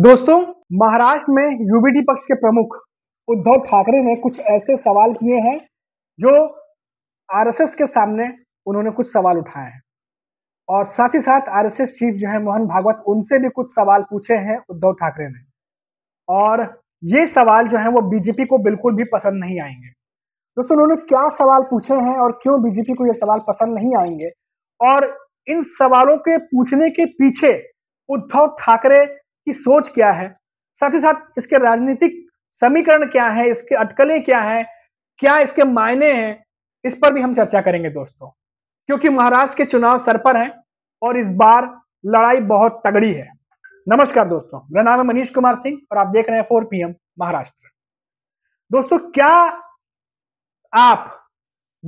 दोस्तों महाराष्ट्र में यूबीडी पक्ष के प्रमुख उद्धव ठाकरे ने कुछ ऐसे सवाल किए हैं जो आरएसएस के सामने उन्होंने कुछ सवाल उठाए हैं और साथ ही साथ आरएसएस चीफ जो है मोहन भागवत उनसे भी कुछ सवाल पूछे हैं उद्धव ठाकरे ने और ये सवाल जो है वो बीजेपी को बिल्कुल भी पसंद नहीं आएंगे दोस्तों उन्होंने क्या सवाल पूछे हैं और क्यों बीजेपी को ये सवाल पसंद नहीं आएंगे और इन सवालों के पूछने के पीछे उद्धव ठाकरे की सोच क्या है साथ ही साथ इसके राजनीतिक समीकरण क्या है इसके अटकलें क्या है क्या इसके मायने हैं इस पर भी हम चर्चा करेंगे दोस्तों क्योंकि महाराष्ट्र के चुनाव सर पर हैं और इस बार लड़ाई बहुत तगड़ी है नमस्कार दोस्तों मेरा नाम है मनीष कुमार सिंह और आप देख रहे हैं फोर पी महाराष्ट्र दोस्तों क्या आप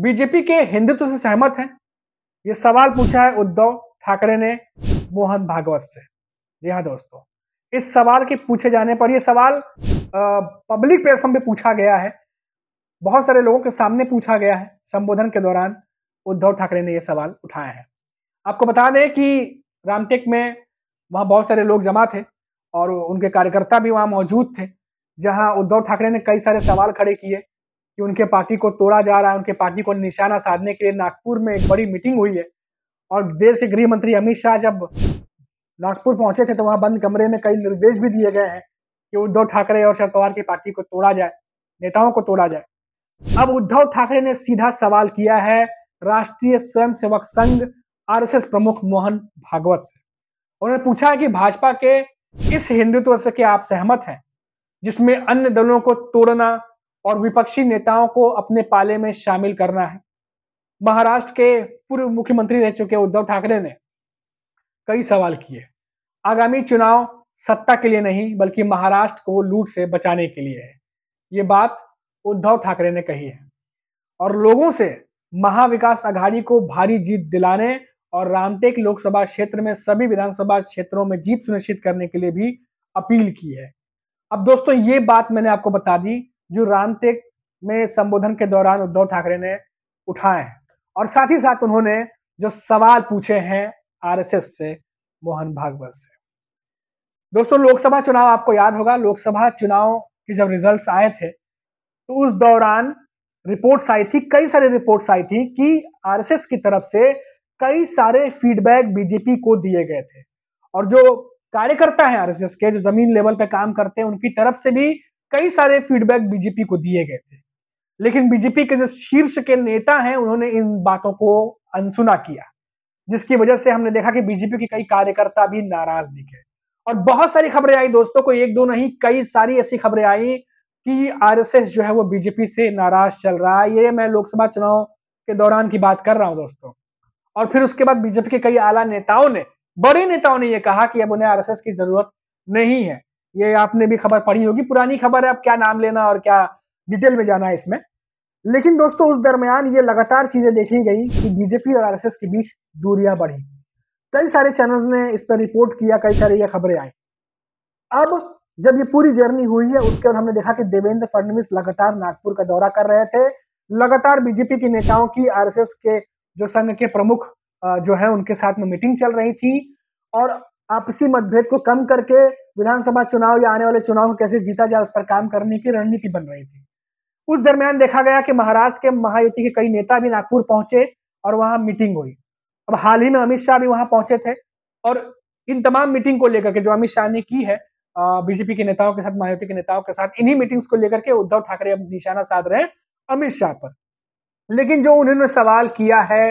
बीजेपी के हिंदुत्व से सहमत हैं ये सवाल पूछा है उद्धव ठाकरे ने मोहन भागवत से जी हाँ दोस्तों इस सवाल के पूछे जाने पर यह सवाल पब्लिक प्लेटफॉर्म पे पूछा गया है बहुत सारे लोगों के सामने पूछा गया है संबोधन के दौरान उद्धव ठाकरे ने यह सवाल उठाया है आपको बता दें कि रामटेक में वहाँ बहुत सारे लोग जमा थे और उनके कार्यकर्ता भी वहाँ मौजूद थे जहाँ उद्धव ठाकरे ने कई सारे सवाल खड़े किए कि उनके पार्टी को तोड़ा जा रहा है उनके पार्टी को निशाना साधने के लिए नागपुर में एक बड़ी मीटिंग हुई है और देश से गृह मंत्री अमित शाह जब नागपुर पहुंचे थे तो वहां बंद कमरे में कई निर्देश भी दिए गए हैं कि उद्धव ठाकरे और शरद पवार की पार्टी को तोड़ा जाए नेताओं को तोड़ा जाए अब उद्धव ठाकरे ने सीधा सवाल किया है राष्ट्रीय स्वयंसेवक संघ आरएसएस प्रमुख मोहन भागवत से उन्होंने पूछा है कि भाजपा के इस हिंदुत्व से क्या आप सहमत हैं जिसमें अन्य दलों को तोड़ना और विपक्षी नेताओं को अपने पाले में शामिल करना है महाराष्ट्र के पूर्व मुख्यमंत्री रह चुके उद्धव ठाकरे ने कई सवाल किए आगामी चुनाव सत्ता के लिए नहीं बल्कि महाराष्ट्र को लूट से बचाने के लिए है ये बात उद्धव ठाकरे ने कही है और लोगों से महाविकास आघाड़ी को भारी जीत दिलाने और रामटेक लोकसभा क्षेत्र में सभी विधानसभा क्षेत्रों में जीत सुनिश्चित करने के लिए भी अपील की है अब दोस्तों ये बात मैंने आपको बता दी जो रामटेक में संबोधन के दौरान उद्धव ठाकरे ने उठाए हैं और साथ ही साथ उन्होंने जो सवाल पूछे हैं आरएसएस से मोहन भागवत से दोस्तों लोकसभा चुनाव आपको याद होगा लोकसभा चुनाव के जब रिजल्ट्स आए थे तो उस दौरान रिपोर्ट्स आई थी कई सारी रिपोर्ट्स आई थी कि आरएसएस की तरफ से कई सारे फीडबैक बीजेपी को दिए गए थे और जो कार्यकर्ता हैं आरएसएस के जो जमीन लेवल पे काम करते हैं उनकी तरफ से भी कई सारे फीडबैक बीजेपी को दिए गए थे लेकिन बीजेपी के जो शीर्ष के नेता हैं उन्होंने इन बातों को अनसुना किया जिसकी वजह से हमने देखा कि बीजेपी के कई कार्यकर्ता भी नाराज दिखे और बहुत सारी खबरें आई दोस्तों को एक दो नहीं कई सारी ऐसी खबरें आई कि आरएसएस जो है वो बीजेपी से नाराज चल रहा है ये मैं लोकसभा चुनाव के दौरान की बात कर रहा हूं दोस्तों और फिर उसके बाद बीजेपी के कई आला नेताओं ने बड़े नेताओं ने यह कहा कि अब उन्हें आरएसएस की जरूरत नहीं है ये आपने भी खबर पढ़ी होगी पुरानी खबर है अब क्या नाम लेना और क्या डिटेल में जाना है इसमें लेकिन दोस्तों उस दरमियान ये लगातार चीजें देखी गई कि बीजेपी और आरएसएस के बीच दूरियां बढ़ी कई सारे चैनल्स ने इस पर रिपोर्ट किया कई सारी ये खबरें आई अब जब ये पूरी जर्नी हुई है उसके बाद हमने देखा कि देवेंद्र फडणवीस लगातार नागपुर का दौरा कर रहे थे लगातार बीजेपी के नेताओं की आरएसएस के जो संघ के प्रमुख जो है उनके साथ में मीटिंग चल रही थी और आपसी मतभेद को कम करके विधानसभा चुनाव या आने वाले चुनाव को कैसे जीता जाए उस पर काम करने की रणनीति बन रही थी उस दरमियान देखा गया कि महाराष्ट्र के महायुति के कई नेता भी नागपुर पहुंचे और वहां मीटिंग हुई अब हाल ही में अमित शाह भी वहां पहुंचे थे और इन तमाम मीटिंग को लेकर के जो अमित शाह ने की है बीजेपी के नेताओं के साथ महायुति के नेताओं के साथ इन्हीं मीटिंग्स को लेकर के उद्धव ठाकरे अब निशाना साध रहे हैं अमित शाह पर लेकिन जो उन्होंने सवाल किया है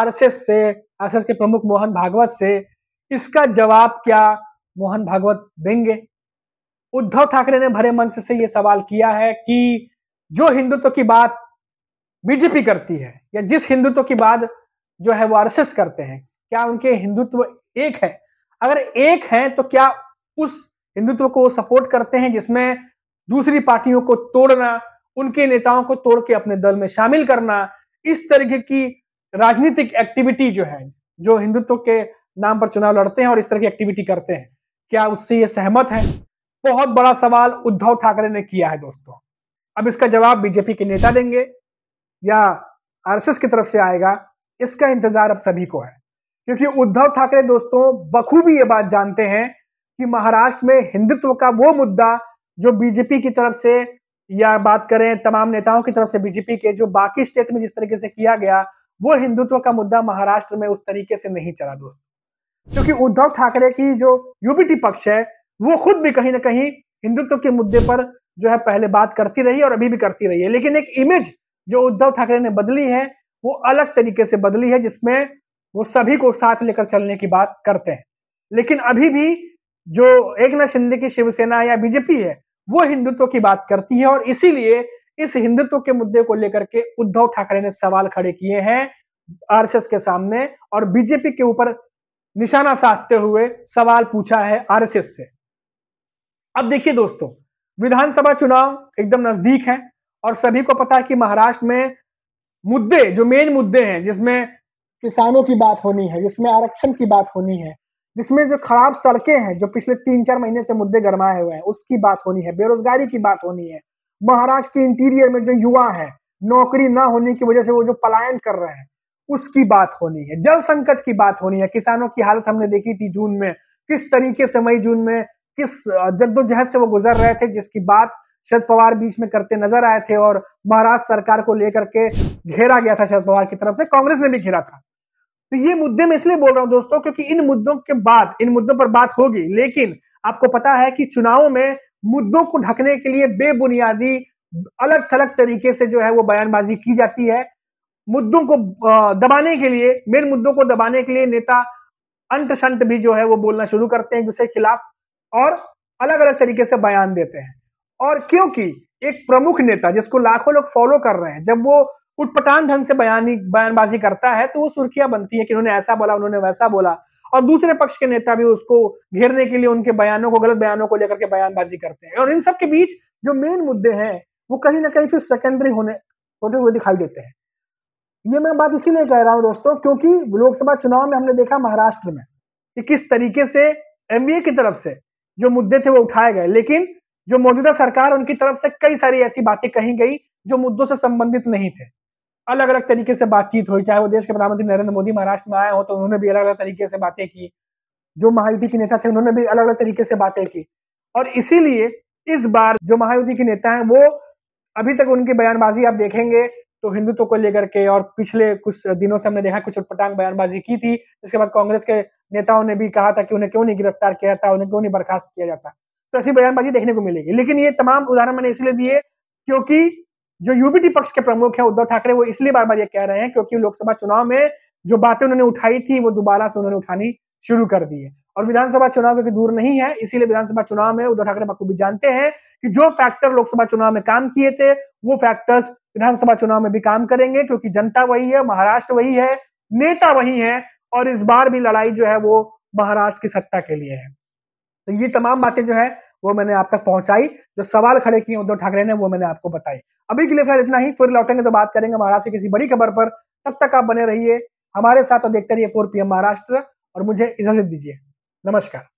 आरएसएस से आरएसएस के प्रमुख मोहन भागवत से इसका जवाब क्या मोहन भागवत देंगे उद्धव ठाकरे ने भरे मंच से ये सवाल किया है कि जो हिंदुत्व की बात बीजेपी करती है या जिस हिंदुत्व की बात जो है वो आरएसएस करते हैं क्या उनके हिंदुत्व एक है अगर एक है तो क्या उस हिंदुत्व को सपोर्ट करते हैं जिसमें दूसरी पार्टियों को तोड़ना उनके नेताओं को तोड़ के अपने दल में शामिल करना इस तरीके की राजनीतिक एक्टिविटी जो है जो हिंदुत्व के नाम पर चुनाव लड़ते हैं और इस तरह की एक्टिविटी करते हैं क्या उससे ये सहमत है बहुत बड़ा सवाल उद्धव ठाकरे ने किया है दोस्तों अब इसका जवाब बीजेपी के नेता देंगे या आरएसएस की तरफ से आएगा इसका इंतजार अब सभी को है क्योंकि उद्धव ठाकरे दोस्तों बखूबी ये बात जानते हैं कि महाराष्ट्र में हिंदुत्व का वो मुद्दा जो बीजेपी की तरफ से या बात करें तमाम नेताओं की तरफ से बीजेपी के जो बाकी स्टेट में जिस तरीके से किया गया वो हिंदुत्व का मुद्दा महाराष्ट्र में उस तरीके से नहीं चला दोस्तों क्योंकि उद्धव ठाकरे की जो यूबीटी पक्ष है वो खुद भी कहीं ना कहीं हिंदुत्व के मुद्दे पर जो है पहले बात करती रही और अभी भी करती रही है लेकिन एक इमेज जो उद्धव ठाकरे ने बदली है वो अलग तरीके से बदली है जिसमें वो सभी को साथ लेकर चलने की बात करते हैं लेकिन अभी भी जो एक नाथ शिंदे की शिवसेना या बीजेपी है वो हिंदुत्व की बात करती है और इसीलिए इस हिंदुत्व के मुद्दे को लेकर के उद्धव ठाकरे ने सवाल खड़े किए हैं आरएसएस के सामने और बीजेपी के ऊपर निशाना साधते हुए सवाल पूछा है आरएसएस से अब देखिए दोस्तों विधानसभा चुनाव एकदम नजदीक है और सभी को पता है कि महाराष्ट्र में मुद्दे जो मेन मुद्दे हैं जिसमें किसानों की बात होनी है जिसमें आरक्षण की बात होनी है जिसमें जो खराब सड़कें हैं जो पिछले तीन चार महीने से मुद्दे गरमाए हुए हैं उसकी बात होनी है बेरोजगारी की बात होनी है महाराष्ट्र के इंटीरियर में जो युवा है नौकरी ना होने की वजह से वो जो पलायन कर रहे हैं उसकी बात होनी है जल संकट की बात होनी है किसानों की हालत हमने देखी थी जून में किस तरीके से मई जून में किस जद्दोजहद से वो गुजर रहे थे जिसकी बात शरद पवार बीच में करते नजर आए थे और महाराष्ट्र सरकार को लेकर के घेरा गया था शरद पवार की तरफ से कांग्रेस ने भी घेरा था तो ये मुद्दे मैं इसलिए बोल रहा हूं दोस्तों क्योंकि इन मुद्दों के बाद इन मुद्दों पर बात होगी लेकिन आपको पता है कि चुनावों में मुद्दों को ढकने के लिए बेबुनियादी अलग थलग तरीके से जो है वो बयानबाजी की जाती है मुद्दों को दबाने के लिए मेन मुद्दों को दबाने के लिए नेता अंत संत भी जो है वो बोलना शुरू करते हैं जिसके दूसरे खिलाफ और अलग अलग तरीके से बयान देते हैं और क्योंकि एक प्रमुख नेता जिसको लाखों लोग फॉलो कर रहे हैं जब वो उटपटान ढंग से बयानी बयानबाजी करता है तो वो सुर्खियां बनती है कि उन्होंने ऐसा बोला उन्होंने वैसा बोला और दूसरे पक्ष के नेता भी उसको घेरने के लिए उनके बयानों को गलत बयानों को लेकर के बयानबाजी करते हैं और इन सब के बीच जो मेन मुद्दे हैं वो कहीं ना कहीं फिर सेकेंडरी होने होते हुए दिखाई देते हैं ये मैं बात इसीलिए कह रहा हूँ दोस्तों क्योंकि लोकसभा चुनाव में हमने देखा महाराष्ट्र में कि किस तरीके से एमबीए की तरफ से जो मुद्दे थे वो उठाए गए लेकिन जो मौजूदा सरकार उनकी तरफ से कई सारी ऐसी बातें कही गई जो मुद्दों से संबंधित नहीं थे अलग अलग तरीके से बातचीत हुई चाहे वो देश के प्रधानमंत्री नरेंद्र मोदी महाराष्ट्र में आए हो तो उन्होंने भी अलग अलग तरीके से बातें की जो महायुति के नेता थे उन्होंने भी अलग अलग तरीके से बातें की और इसीलिए इस बार जो महायुति के नेता है वो अभी तक उनकी बयानबाजी आप देखेंगे तो हिंदुत्व को लेकर के और पिछले कुछ दिनों से हमने देखा कुछ उटपटांग बयानबाजी की थी जिसके बाद कांग्रेस के नेताओं ने भी कहा था कि उन्हें क्यों नहीं गिरफ्तार किया जाता उन्हें क्यों नहीं बर्खास्त किया जाता तो ऐसी बयानबाजी देखने को मिलेगी लेकिन ये तमाम उदाहरण मैंने इसलिए दिए क्योंकि जो यूपीटी पक्ष के प्रमुख है उद्धव ठाकरे वो इसलिए बार बार ये कह रहे हैं क्योंकि लोकसभा चुनाव में जो बातें उन्होंने उठाई थी वो दोबारा से उन्होंने उठानी शुरू कर दी है और विधानसभा चुनाव के दूर नहीं है इसीलिए विधानसभा चुनाव में उद्धव ठाकरे बखूबी जानते हैं कि जो फैक्टर लोकसभा चुनाव में काम किए थे वो फैक्टर्स विधानसभा चुनाव में भी काम करेंगे क्योंकि जनता वही है महाराष्ट्र वही है नेता वही है और इस बार भी लड़ाई जो है वो महाराष्ट्र की सत्ता के लिए है तो ये तमाम बातें जो है वो मैंने आप तक पहुंचाई जो सवाल खड़े किए उद्धव ठाकरे ने वो मैंने आपको बताई अभी के लिए फिर इतना ही फिर लौटेंगे तो बात करेंगे महाराष्ट्र की किसी बड़ी खबर पर तब तक आप बने रहिए हमारे साथ और देखते रहिए फोर पीएम महाराष्ट्र और मुझे इजाजत दीजिए Namaskar.